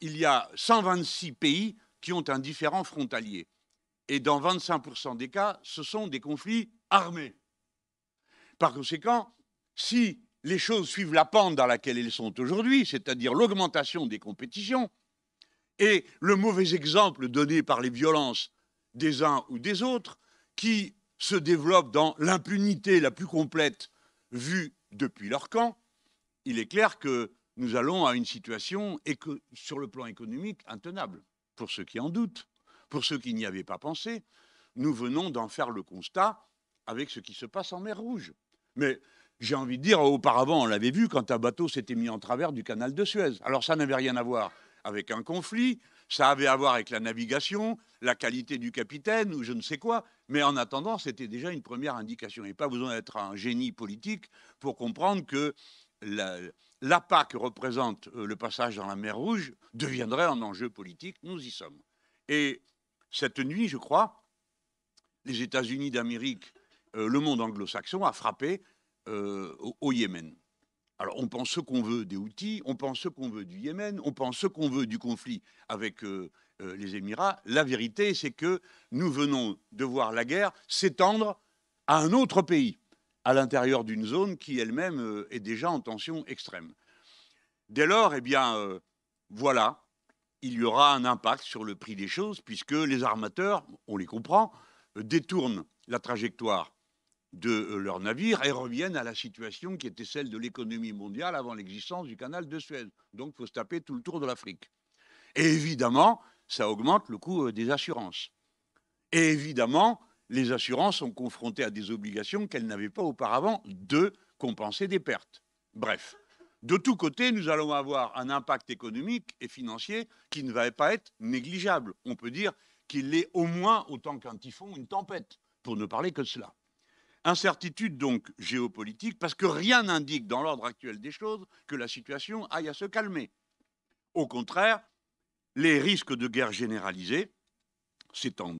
il y a 126 pays qui ont un différent frontalier. Et dans 25% des cas, ce sont des conflits armés. Par conséquent, si les choses suivent la pente dans laquelle elles sont aujourd'hui, c'est-à-dire l'augmentation des compétitions, et le mauvais exemple donné par les violences des uns ou des autres, qui se développent dans l'impunité la plus complète vue depuis leur camp, il est clair que nous allons à une situation sur le plan économique intenable. Pour ceux qui en doutent, pour ceux qui n'y avaient pas pensé, nous venons d'en faire le constat avec ce qui se passe en mer Rouge. Mais j'ai envie de dire, auparavant, on l'avait vu quand un bateau s'était mis en travers du canal de Suez. Alors ça n'avait rien à voir avec un conflit, ça avait à voir avec la navigation, la qualité du capitaine ou je ne sais quoi. Mais en attendant, c'était déjà une première indication. Et pas besoin d'être un génie politique pour comprendre que la, l'appât que représente euh, le passage dans la mer Rouge deviendrait un enjeu politique. Nous y sommes. Et cette nuit, je crois, les États-Unis d'Amérique, euh, le monde anglo-saxon a frappé euh, au, Yémen. Alors on pense ce qu'on veut des outils, on pense ce qu'on veut du Yémen, on pense ce qu'on veut du conflit avec les Émirats. La vérité, c'est que nous venons de voir la guerre s'étendre à un autre pays à l'intérieur d'une zone qui elle-même euh, est déjà en tension extrême. Dès lors, eh bien, euh, voilà, il y aura un impact sur le prix des choses puisque les armateurs, on les comprend, euh, détournent la trajectoire de leurs navires et reviennent à la situation qui était celle de l'économie mondiale avant l'existence du canal de Suez. Donc il faut se taper tout le tour de l'Afrique. Et évidemment, ça augmente le coût des assurances. Et évidemment, les assurances sont confrontées à des obligations qu'elles n'avaient pas auparavant de compenser des pertes. Bref, de tous côtés, nous allons avoir un impact économique et financier qui ne va pas être négligeable. On peut dire qu'il est au moins autant qu'un typhon, une tempête, pour ne parler que de cela. Incertitude donc géopolitique, parce que rien n'indique dans l'ordre actuel des choses que la situation aille à se calmer. Au contraire, les risques de guerre généralisée, s'étendent.